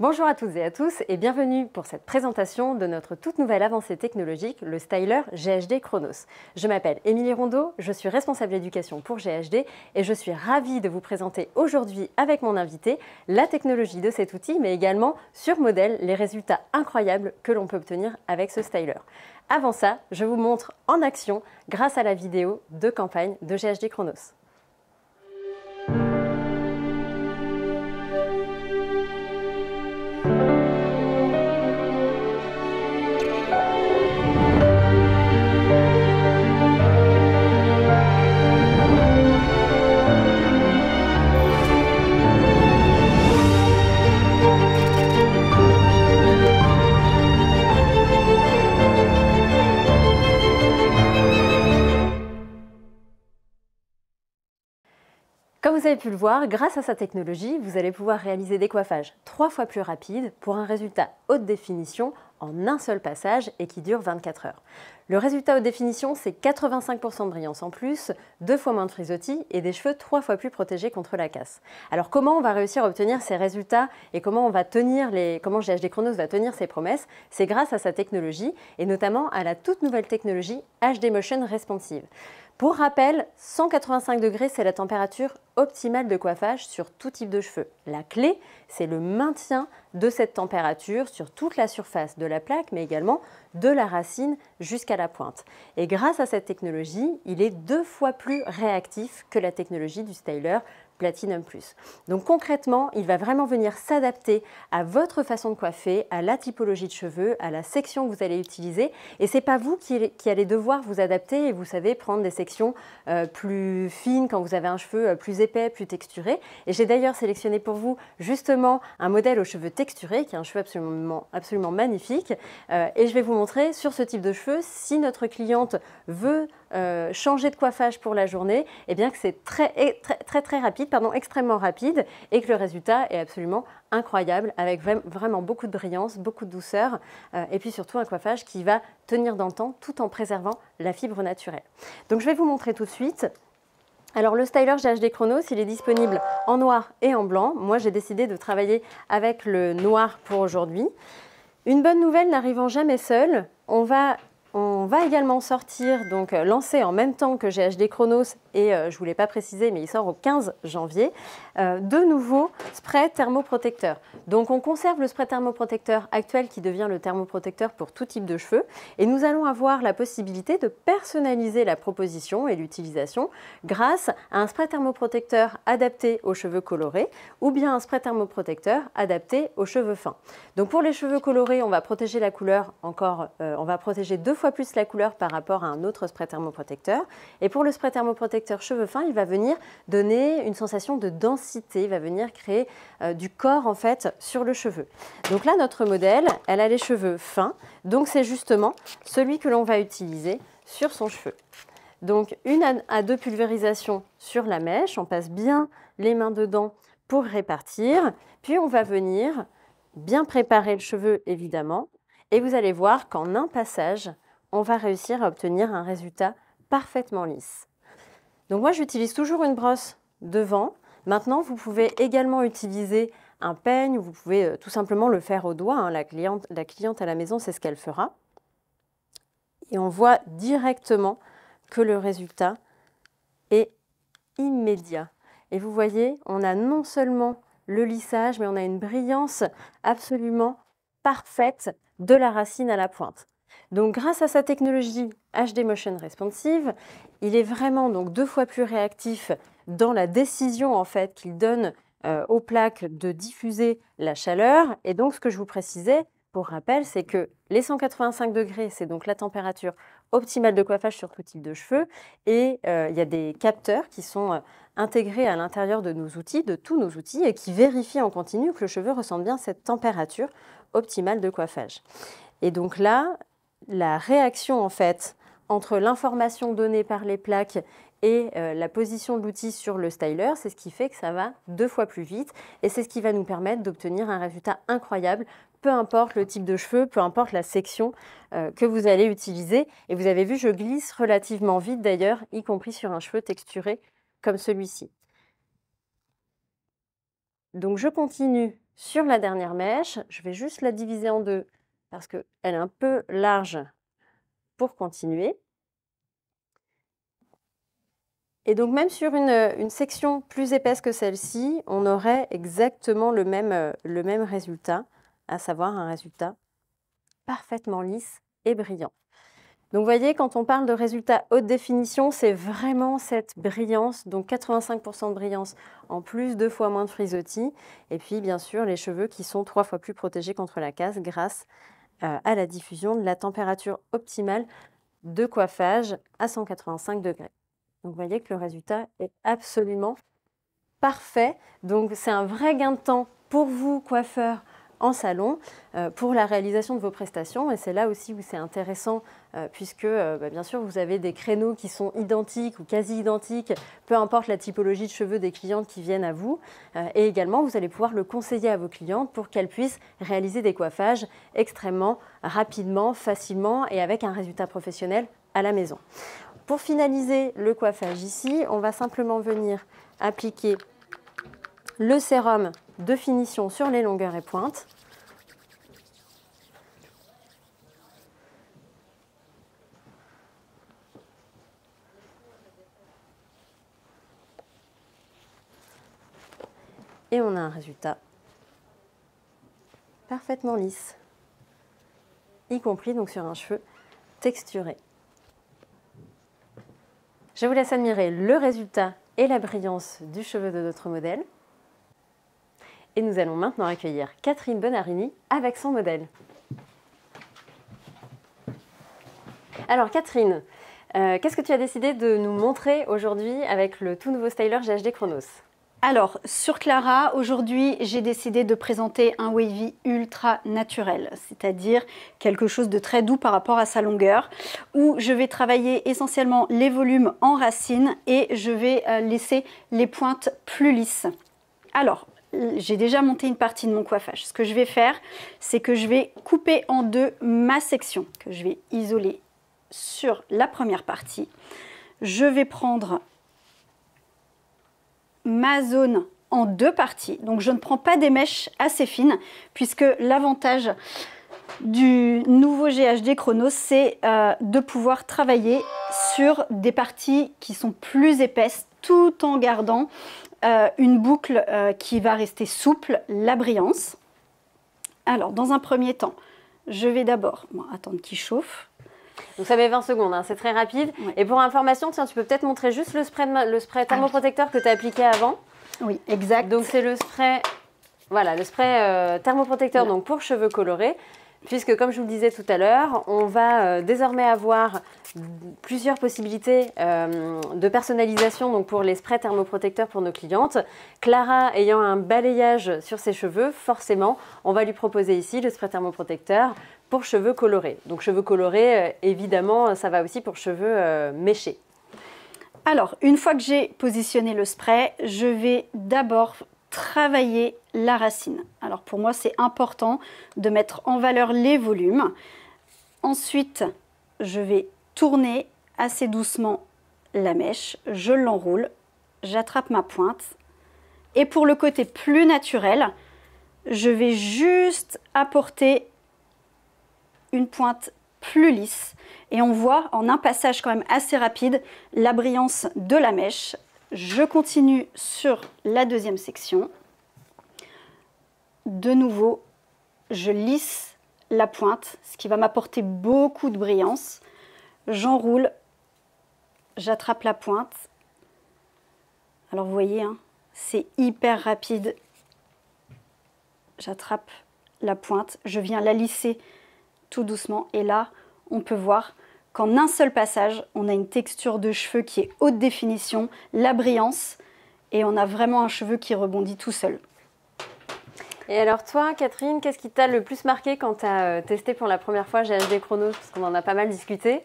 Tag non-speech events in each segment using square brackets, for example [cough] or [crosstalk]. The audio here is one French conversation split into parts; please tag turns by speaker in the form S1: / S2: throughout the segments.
S1: Bonjour à toutes et à tous et bienvenue pour cette présentation de notre toute nouvelle avancée technologique, le styler GHD Chronos. Je m'appelle Émilie Rondeau, je suis responsable d'éducation pour GHD et je suis ravie de vous présenter aujourd'hui avec mon invité la technologie de cet outil mais également sur modèle les résultats incroyables que l'on peut obtenir avec ce styler. Avant ça, je vous montre en action grâce à la vidéo de campagne de GHD Chronos. pu le voir, grâce à sa technologie, vous allez pouvoir réaliser des coiffages trois fois plus rapides pour un résultat haute définition en un seul passage et qui dure 24 heures. Le résultat haute définition, c'est 85% de brillance en plus, deux fois moins de frisottis et des cheveux trois fois plus protégés contre la casse. Alors comment on va réussir à obtenir ces résultats et comment on va tenir les comment GHD Chronos va tenir ses promesses C'est grâce à sa technologie et notamment à la toute nouvelle technologie HD Motion Responsive. Pour rappel, 185 degrés, c'est la température optimale de coiffage sur tout type de cheveux. La clé, c'est le maintien de cette température sur toute la surface de la plaque, mais également de la racine jusqu'à la pointe. Et grâce à cette technologie, il est deux fois plus réactif que la technologie du styler Platinum Plus. Donc concrètement, il va vraiment venir s'adapter à votre façon de coiffer, à la typologie de cheveux, à la section que vous allez utiliser. Et c'est pas vous qui, allez devoir vous adapter et vous savez prendre des sections euh, plus fines quand vous avez un cheveu euh, plus épais, plus texturé. Et j'ai d'ailleurs sélectionné pour vous justement un modèle aux cheveux texturés qui est un cheveu absolument, absolument magnifique. Euh, et je vais vous montrer sur ce type de cheveux si notre cliente veut euh, changer de coiffage pour la journée, et eh bien que c'est très, très, très, très rapide, pardon, extrêmement rapide, et que le résultat est absolument incroyable, avec vraiment beaucoup de brillance, beaucoup de douceur, euh, et puis surtout un coiffage qui va tenir dans le temps tout en préservant la fibre naturelle. Donc je vais vous montrer tout de suite alors le styler GHD Chronos, il est disponible en noir et en blanc. Moi, j'ai décidé de travailler avec le noir pour aujourd'hui. Une bonne nouvelle n'arrivant jamais seule, on va on va également sortir, donc euh, lancé en même temps que GHD Chronos, et euh, je ne voulais pas préciser, mais il sort au 15 janvier, euh, de nouveaux spray thermoprotecteur. Donc on conserve le spray thermoprotecteur actuel qui devient le thermoprotecteur pour tout type de cheveux, et nous allons avoir la possibilité de personnaliser la proposition et l'utilisation grâce à un spray thermoprotecteur adapté aux cheveux colorés ou bien un spray thermoprotecteur adapté aux cheveux fins. Donc pour les cheveux colorés, on va protéger la couleur encore, on va protéger deux fois plus la couleur par rapport à un autre spray thermoprotecteur. Et pour le spray thermoprotecteur cheveux fins, il va venir donner une sensation de densité, il va venir créer euh, du corps en fait sur le cheveu. Donc là, notre modèle, elle a les cheveux fins, donc c'est justement celui que l'on va utiliser sur son cheveu. Donc une à deux pulvérisations sur la mèche, on passe bien les mains dedans pour répartir, puis on va venir bien préparer le cheveu évidemment, et vous allez voir qu'en un passage, on va réussir à obtenir un résultat parfaitement lisse. Donc moi, j'utilise toujours une brosse devant. Maintenant, vous pouvez également utiliser un peigne ou vous pouvez euh, tout simplement le faire au doigt. Hein. La, cliente, la cliente à la maison, c'est ce qu'elle fera. Et on voit directement que le résultat est immédiat. Et vous voyez, on a non seulement le lissage, mais on a une brillance absolument parfaite de la racine à la pointe. Donc grâce à sa technologie HD Motion Responsive, il est vraiment donc deux fois plus réactif dans la décision en fait qu'il donne euh, aux plaques de diffuser la chaleur. Et donc ce que je vous précisais, pour rappel, c'est que les 185 degrés, c'est donc la température optimale de coiffage sur tout type de cheveux. Et euh, il y a des capteurs qui sont euh, intégrés à l'intérieur de nos outils, de tous nos outils, et qui vérifient en continu que le cheveu ressente bien cette température optimale de coiffage. Et donc là, la réaction en fait entre l'information donnée par les plaques et euh, la position de l'outil sur le styler, c'est ce qui fait que ça va deux fois plus vite et c'est ce qui va nous permettre d'obtenir un résultat incroyable, peu importe le type de cheveux, peu importe la section euh, que vous allez utiliser. Et vous avez vu, je glisse relativement vite d'ailleurs, y compris sur un cheveu texturé comme celui-ci. Donc je continue sur la dernière mèche, je vais juste la diviser en deux parce qu'elle est un peu large pour continuer. Et donc même sur une, euh, section plus épaisse que celle-ci, on aurait exactement le même, euh, le même résultat, à savoir un résultat parfaitement lisse et brillant. Donc vous voyez, quand on parle de résultat haute définition, c'est vraiment cette brillance, donc 85% de brillance en plus, deux fois moins de frisottis, et puis bien sûr les cheveux qui sont trois fois plus protégés contre la casse grâce à euh, à la diffusion de la température optimale de coiffage à 185 degrés. Donc vous voyez que le résultat est absolument parfait. Donc c'est un vrai gain de temps pour vous, coiffeurs, en salon euh, pour la réalisation de vos prestations. Et c'est là aussi où c'est intéressant, euh, puisque euh, bah, bien sûr, vous avez des créneaux qui sont identiques ou quasi identiques, peu importe la typologie de cheveux des clientes qui viennent à vous. Et également, vous allez pouvoir le conseiller à vos clientes pour qu'elles puissent réaliser des coiffages extrêmement rapidement, facilement et avec un résultat professionnel à la maison. Pour finaliser le coiffage ici, on va simplement venir appliquer le sérum de finition sur les longueurs et pointes. Et on a un résultat parfaitement lisse, y compris donc sur un cheveu texturé. Je vous laisse admirer le résultat et la brillance du cheveu de notre modèle. Et nous allons maintenant accueillir Catherine Bonarini avec son modèle. Alors Catherine, euh, qu'est-ce que tu as décidé de nous montrer aujourd'hui avec le tout nouveau styler GHD Chronos
S2: alors, sur Clara, aujourd'hui, j'ai décidé de présenter un wavy ultra naturel, c'est-à-dire quelque chose de très doux par rapport à sa longueur, où je vais travailler essentiellement les volumes en racine et je vais euh, laisser les pointes plus lisses. Alors, j'ai déjà monté une partie de mon coiffage. Ce que je vais faire, c'est que je vais couper en deux ma section que je vais isoler sur la première partie. Je vais prendre ma zone en deux parties. Donc je ne prends pas des mèches assez fines puisque l'avantage du nouveau GHD Chronos, c'est euh, de pouvoir travailler sur des parties qui sont plus épaisses tout en gardant euh, une boucle euh, qui va rester souple, la brillance. Alors, dans un premier temps, je vais d'abord attendre qu'il chauffe. Donc
S1: ça met 20 secondes, hein, c'est très rapide. Et pour information, tiens, tu peux peut-être montrer juste le spray, le spray thermoprotecteur que tu as appliqué avant. Oui, exact. Donc c'est le spray, voilà, le spray euh, thermoprotecteur donc pour cheveux colorés puisque comme je vous le disais tout à l'heure, on va euh, désormais avoir plusieurs possibilités euh, de personnalisation donc pour les sprays thermoprotecteurs pour nos clientes. Clara ayant un balayage sur ses cheveux, forcément, on va lui proposer ici le spray thermoprotecteur pour cheveux colorés. Donc cheveux colorés, euh, évidemment,
S2: ça va aussi pour cheveux méchés. Alors, une fois que j'ai positionné le spray, je vais d'abord travailler la racine. Alors pour moi, c'est important de mettre en valeur les volumes. Ensuite, je vais tourner assez doucement la mèche, je l'enroule, j'attrape ma pointe. Et pour le côté plus naturel, je vais juste apporter une pointe plus lisse. Et on voit en un passage quand même assez rapide la brillance de la mèche je continue sur la deuxième section. De nouveau, je lisse la pointe, ce qui va m'apporter beaucoup de brillance. J'enroule, j'attrape la pointe. Alors vous voyez, hein, c'est hyper rapide. J'attrape la pointe, je viens la lisser tout doucement et là, on peut voir qu'en un seul passage, on a une texture de cheveux qui est haute définition, la brillance, et on a vraiment un cheveu qui rebondit tout seul.
S1: Et alors toi, Catherine, qu'est-ce qui t'a le plus marqué quand tu as euh, testé pour la première fois GHD Chronos Parce qu'on en a pas mal discuté.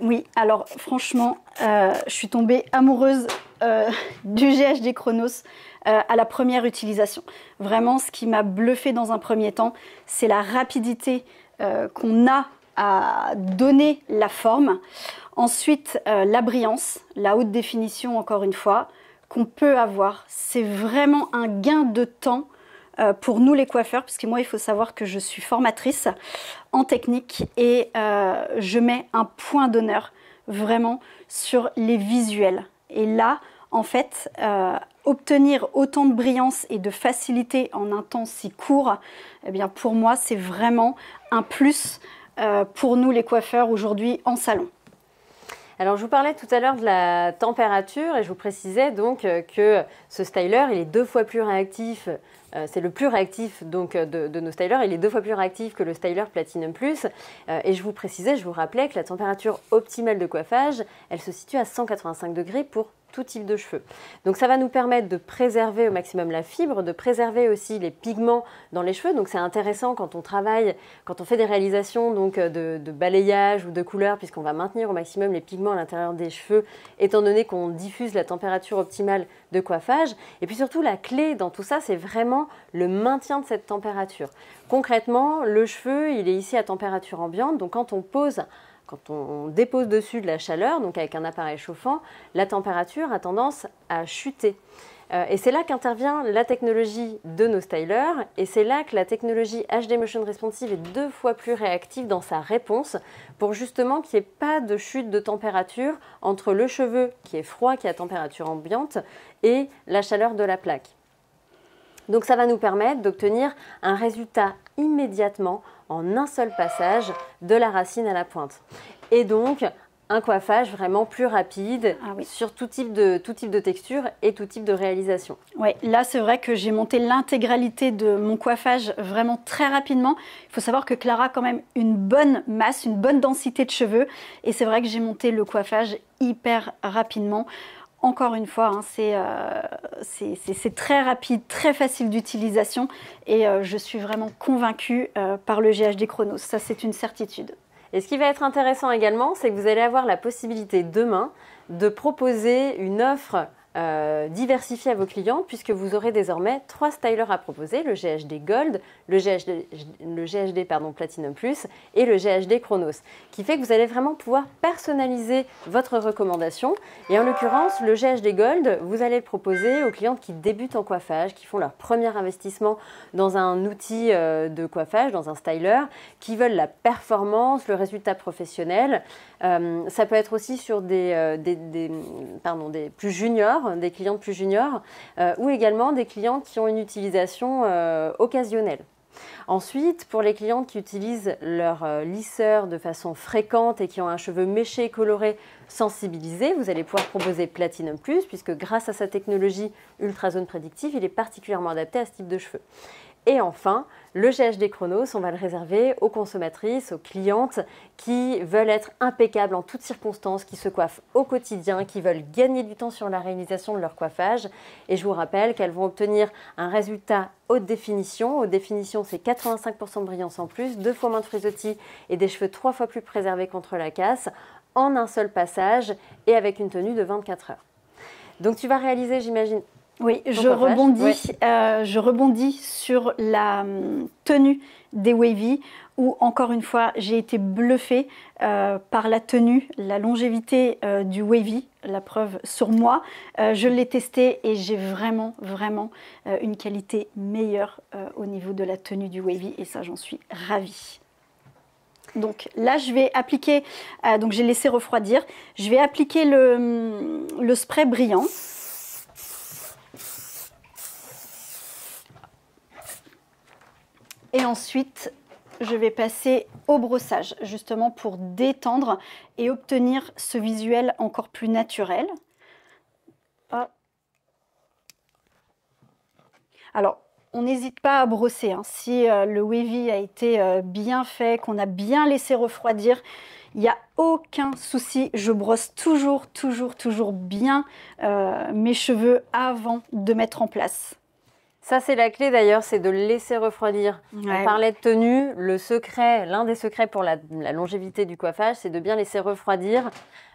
S2: Oui, alors franchement, euh, je suis tombée amoureuse euh, [laughs] du GHD Chronos à la première utilisation. Vraiment, ce qui m'a bluffée dans un premier temps, c'est la rapidité qu'on a donner la forme. Ensuite, euh, la brillance, la haute définition, encore une fois, qu'on peut avoir. C'est vraiment un gain de temps euh, pour nous les coiffeurs, puisque moi, il faut savoir que je suis formatrice en technique et euh, je mets un point d'honneur vraiment sur les visuels. Et là, en fait, obtenir autant de brillance et de facilité en un temps si court, eh bien pour moi, c'est vraiment un plus euh, pour nous les coiffeurs aujourd'hui en salon. Alors, je vous parlais tout à l'heure de la température et je vous précisais donc euh,
S1: que ce styler, il est deux fois plus réactif. Euh, c'est le plus réactif donc de, nos stylers. Il est deux fois plus réactif que le styler Platinum Plus. et je vous précisais, je vous rappelais que la température optimale de coiffage, elle se situe à 185 degrés pour tout type de cheveux. Donc ça va nous permettre de préserver au maximum la fibre, de préserver aussi les pigments dans les cheveux. Donc c'est intéressant quand on travaille, quand on fait des réalisations donc euh, de, balayage ou de couleur, puisqu'on va maintenir au maximum les pigments à l'intérieur des cheveux, étant donné qu'on diffuse la température optimale de coiffage. Et puis surtout la clé dans tout ça, c'est vraiment le maintien de cette température. Concrètement, le cheveu, il est ici à température ambiante, donc quand on pose quand on dépose dessus de la chaleur, donc avec un appareil chauffant, la température a tendance à chuter. Euh, et c'est là qu'intervient la technologie de nos stylers, et c'est là que la technologie HD Motion Responsive est deux fois plus réactive dans sa réponse pour justement qu'il n'y ait pas de chute de température entre le cheveu qui est froid, qui est à température ambiante, et la chaleur de la plaque. Donc ça va nous permettre d'obtenir un résultat immédiatement en un seul passage de la racine à la pointe. Et donc, un coiffage vraiment plus rapide ah sur tout type, de, tout type de texture et tout type
S2: de réalisation. ouais là c'est vrai que j'ai monté l'intégralité de mon coiffage vraiment très rapidement. Il faut savoir que Clara a quand même une bonne masse, une bonne densité de cheveux et c'est vrai que j'ai monté le coiffage hyper rapidement encore une fois, hein, euh, c'est très rapide, très facile d'utilisation et euh, je suis vraiment convaincue euh, par le GHD Chronos. Ça, c'est une certitude. Et ce qui va être intéressant également, c'est que
S1: vous allez avoir la possibilité demain de proposer une offre euh, diversifier à vos clients puisque vous aurez désormais trois stylers à proposer, le GHD Gold, le GHD, Platinum Plus et le GHD Chronos, qui fait que vous allez vraiment pouvoir personnaliser votre recommandation. Et en l'occurrence, le GHD Gold, vous allez le proposer aux clientes qui débutent en coiffage, qui font leur premier investissement dans un outil euh, de coiffage, dans un styler, qui veulent la performance, le résultat professionnel. Euh, ça peut être aussi sur des plus juniors euh, des clients plus juniors, euh, ou également des clients qui ont une utilisation euh, occasionnelle. Ensuite, pour les clientes qui utilisent leur lisseur de façon fréquente et qui ont un cheveu méché, coloré, sensibilisé, vous allez pouvoir proposer Platinum Plus, puisque grâce à sa technologie Ultra Zone prédictive, il est particulièrement adapté à ce type de cheveux. Et enfin, le GHD Chronos, on va le réserver aux consommatrices, aux clientes qui veulent être impeccables en toutes circonstances, qui se coiffent au quotidien, qui veulent gagner du temps sur la réalisation de leur coiffage. Et je vous rappelle qu'elles vont obtenir un résultat haute définition. Haute définition, c'est 85% de brillance en plus, deux fois moins de frisottis et des cheveux trois fois plus préservés contre la casse, en un seul passage et avec une tenue de 24 heures. Donc tu vas réaliser, j'imagine,
S2: oui, je rebondis, euh, je rebondis sur la hum, tenue des Wavy, où encore une fois, j'ai été bluffée euh, par la tenue, la longévité euh, du Wavy, la preuve sur moi. je l'ai testé et j'ai vraiment, vraiment une qualité meilleure au niveau de la tenue du Wavy, et ça, j'en suis ravie. Donc là, je vais appliquer, donc j'ai laissé refroidir, je vais appliquer le hum, spray brillant. Et ensuite, je vais passer au brossage, justement pour détendre et obtenir ce visuel encore plus naturel. Ah. Alors, on n'hésite pas à brosser. Hein. Si euh, le wavy a été euh, bien fait, qu'on a bien laissé refroidir, il n'y a aucun souci. Je brosse toujours, toujours, toujours bien euh, mes cheveux avant de mettre en place. Ça, c'est la clé d'ailleurs, c'est de le laisser refroidir. On parlait
S1: de tenue. Le secret, l'un des secrets pour la, longévité du coiffage, c'est de bien laisser refroidir.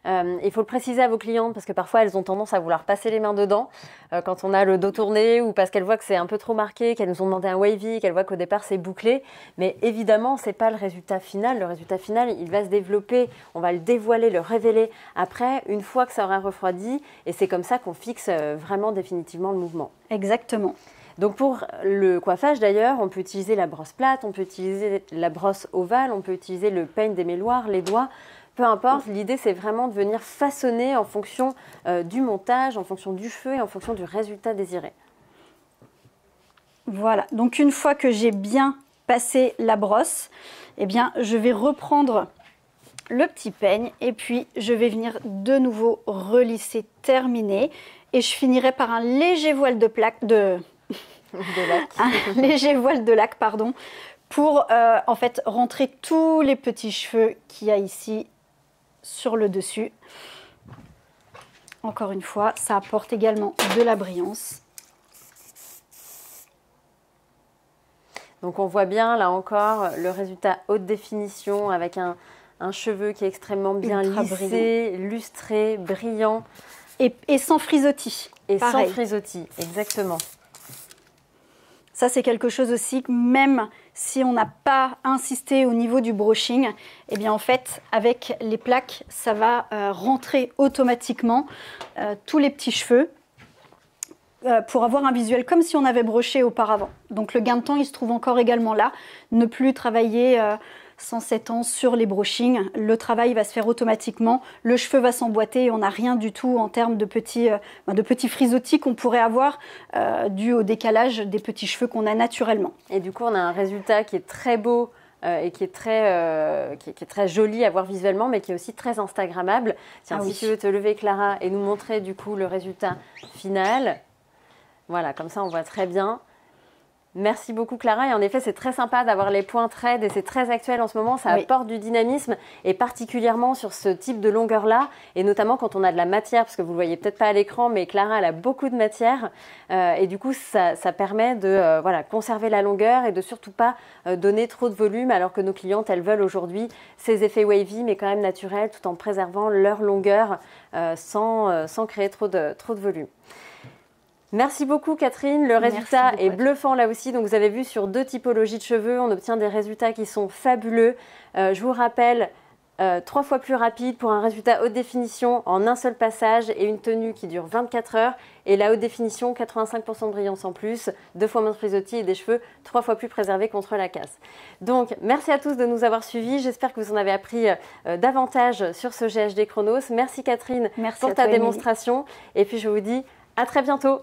S1: Euh, il faut le préciser à vos clientes parce que parfois elles ont tendance à vouloir passer les mains dedans euh, quand on a le dos tourné ou parce qu'elles voient que c'est un peu trop marqué, qu'elles nous ont demandé un wavy, qu'elles voient qu'au départ c'est bouclé. Mais évidemment, c'est pas le résultat final. Le résultat final, il va se développer. On va le dévoiler, le révéler après, une fois que ça aura refroidi. Et c'est comme ça qu'on fixe euh, vraiment définitivement le mouvement. Exactement. Donc pour le coiffage d'ailleurs, on peut utiliser la brosse plate, on peut utiliser la brosse ovale, on peut utiliser le peigne des méloirs, les doigts, peu importe. L'idée c'est vraiment de venir façonner en fonction euh, du montage, en fonction du feu et en fonction du
S2: résultat désiré. Voilà, donc une fois que j'ai bien passé la brosse, eh bien je vais reprendre le petit peigne et puis je vais venir de nouveau relisser, terminer et je finirai par un léger voile de plaque de un léger [laughs] ah, voile de lac, pardon, pour euh, en fait rentrer tous les petits cheveux qu'il y a ici sur le dessus. Encore une fois, ça apporte également de la brillance. Donc on voit bien
S1: là encore le résultat haute définition avec un, cheveu qui est extrêmement bien lissé,
S2: lustré, brillant. Et, sans frisottis. Et sans frisottis, exactement. Ça, c'est quelque chose aussi que même si on n'a pas insisté au niveau du brushing, eh bien en fait, avec les plaques, ça va euh, rentrer automatiquement euh, tous les petits cheveux euh, pour avoir un visuel comme si on avait broché auparavant. Donc le gain de temps, il se trouve encore également là. Ne plus travailler 107 ans sur les brochings. Le travail va se faire automatiquement, le cheveu va s'emboîter et on n'a rien du tout en termes de petits, euh, ben, de frisottis qu'on pourrait avoir euh, dû au décalage des petits cheveux qu'on a naturellement.
S1: Et du coup, on a un résultat qui est très beau. Euh, et qui est, très, joli à voir visuellement, mais qui est aussi très Instagrammable. Ah si tu veux te lever, Clara, et nous montrer du coup le résultat final, voilà, comme ça on voit très bien. Merci beaucoup Clara. Et en effet, c'est très sympa d'avoir les points trade et c'est très actuel en ce moment. Ça apporte du dynamisme et particulièrement sur ce type de longueur-là et notamment quand on a de la matière, parce que vous ne le voyez peut-être pas à l'écran, mais Clara, elle a beaucoup de matière euh, et du coup, ça, permet de euh, voilà, conserver la longueur et de surtout pas euh, donner trop de volume alors que nos clientes, elles veulent aujourd'hui ces effets wavy, mais quand même naturels, tout en préservant leur longueur sans, sans créer trop de, trop de volume. Merci beaucoup Catherine. Le résultat est bluffant là aussi. Donc vous avez vu sur deux typologies de cheveux, on obtient des résultats qui sont fabuleux. Euh, je vous rappelle, euh, trois fois plus rapide pour un résultat haute définition en un seul passage et une tenue qui dure 24 heures. Et la haute définition, 85% de brillance en plus, deux fois moins de frisottis et des cheveux trois fois plus préservés contre la casse. Donc, merci à tous de nous avoir suivis. J'espère que vous en avez appris euh, davantage sur ce GHD Chronos. Merci Catherine pour ta démonstration. Et puis, je vous dis à très bientôt.